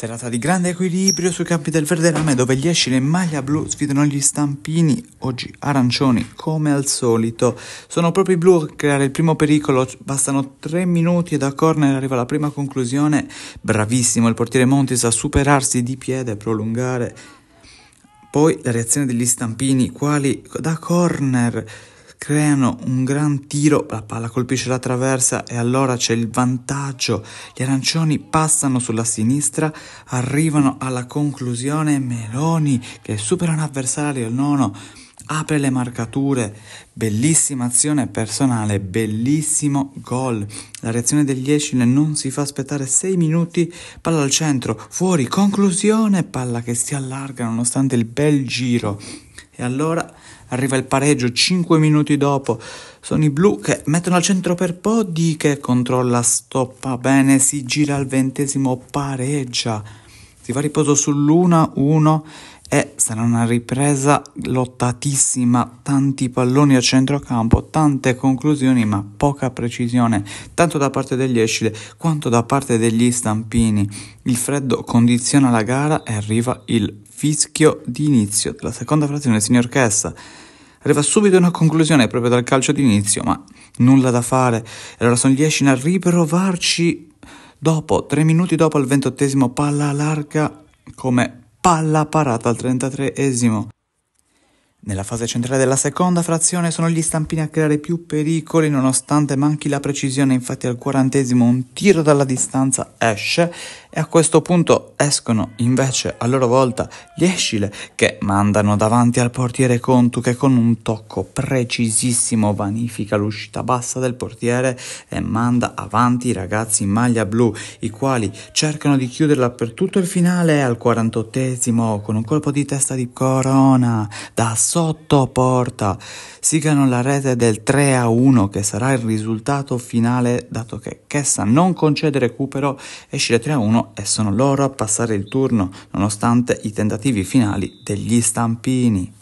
Serata di grande equilibrio sui campi del Verde Rame dove gli esci in maglia blu sfidano gli stampini, oggi arancioni come al solito. Sono proprio i blu a creare il primo pericolo, bastano tre minuti e da corner arriva la prima conclusione. Bravissimo il portiere Montis a superarsi di piede e prolungare. Poi la reazione degli stampini, quali da corner creano un gran tiro, la palla colpisce la traversa e allora c'è il vantaggio. Gli arancioni passano sulla sinistra, arrivano alla conclusione Meloni che supera un avversario il nono apre le marcature, bellissima azione personale, bellissimo gol. La reazione degli Escile non si fa aspettare 6 minuti, palla al centro, fuori, conclusione, palla che si allarga nonostante il bel giro. E allora arriva il pareggio 5 minuti dopo. Sono i blu che mettono al centro per Poddy che controlla, stoppa bene, si gira al ventesimo, pareggia. Si fa riposo sull'1-1 e sarà una ripresa lottatissima, tanti palloni a centrocampo, tante conclusioni ma poca precisione, tanto da parte degli Escile quanto da parte degli Stampini. Il freddo condiziona la gara e arriva il fischio d'inizio della seconda frazione signor Chessa. Arriva subito una conclusione proprio dal calcio d'inizio, ma nulla da fare. E Allora sono gli Escine a riprovarci dopo, tre minuti dopo il ventottesimo, palla larga come palla parata al trentatreesimo nella fase centrale della seconda frazione sono gli stampini a creare più pericoli nonostante manchi la precisione, infatti al quarantesimo un tiro dalla distanza esce e a questo punto escono invece a loro volta gli Escile che mandano davanti al portiere Contu che con un tocco precisissimo vanifica l'uscita bassa del portiere e manda avanti i ragazzi in maglia blu i quali cercano di chiuderla per tutto il finale al quarantottesimo con un colpo di testa di Corona da sottoporta, porta. Sigano la rete del 3 a 1 che sarà il risultato finale dato che Chessa non concede recupero, esce 3 a 1 e sono loro a passare il turno nonostante i tentativi finali degli stampini.